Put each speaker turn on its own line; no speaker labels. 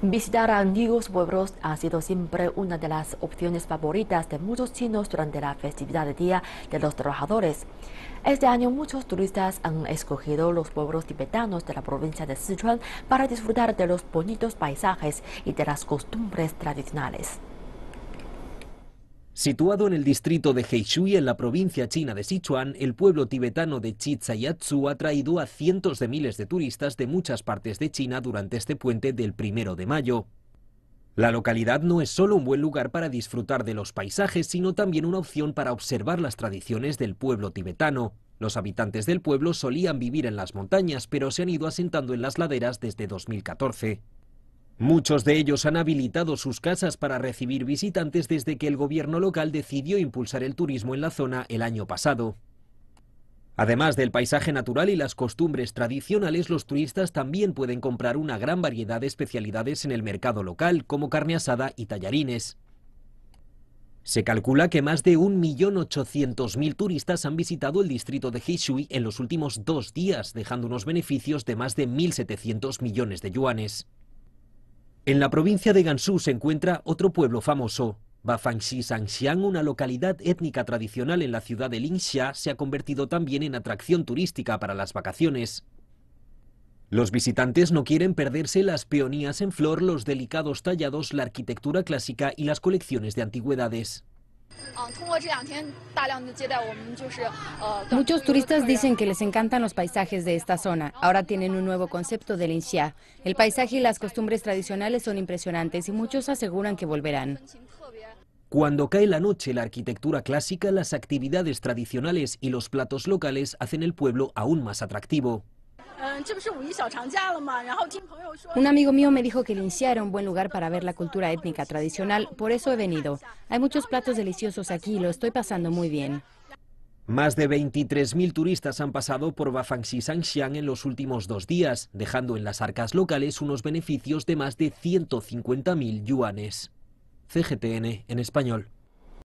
Visitar antiguos pueblos ha sido siempre una de las opciones favoritas de muchos chinos durante la festividad del Día de los Trabajadores. Este año muchos turistas han escogido los pueblos tibetanos de la provincia de Sichuan para disfrutar de los bonitos paisajes y de las costumbres tradicionales.
Situado en el distrito de Heishui, en la provincia china de Sichuan, el pueblo tibetano de Chitsayatsu ha traído a cientos de miles de turistas de muchas partes de China durante este puente del primero de mayo. La localidad no es solo un buen lugar para disfrutar de los paisajes, sino también una opción para observar las tradiciones del pueblo tibetano. Los habitantes del pueblo solían vivir en las montañas, pero se han ido asentando en las laderas desde 2014. Muchos de ellos han habilitado sus casas para recibir visitantes desde que el gobierno local decidió impulsar el turismo en la zona el año pasado. Además del paisaje natural y las costumbres tradicionales, los turistas también pueden comprar una gran variedad de especialidades en el mercado local, como carne asada y tallarines. Se calcula que más de 1.800.000 turistas han visitado el distrito de Heishui en los últimos dos días, dejando unos beneficios de más de 1.700 millones de yuanes. En la provincia de Gansu se encuentra otro pueblo famoso. Bafangxi Sanxiang, una localidad étnica tradicional en la ciudad de Linxia, se ha convertido también en atracción turística para las vacaciones. Los visitantes no quieren perderse las peonías en flor, los delicados tallados, la arquitectura clásica y las colecciones de antigüedades.
Muchos
turistas dicen que les encantan los paisajes de esta zona. Ahora tienen un nuevo concepto del Linxia El paisaje y las costumbres tradicionales son impresionantes y muchos aseguran que volverán.
Cuando cae la noche, la arquitectura clásica, las actividades tradicionales y los platos locales hacen el pueblo aún más atractivo.
Un amigo mío me
dijo que Linxia era un buen lugar para ver la cultura étnica tradicional, por eso he venido. Hay muchos platos deliciosos aquí y lo estoy pasando muy bien.
Más de 23.000 turistas han pasado por Bafangxi Sangxiang en los últimos dos días, dejando en las arcas locales unos beneficios de más de 150.000 yuanes. CGTN en español.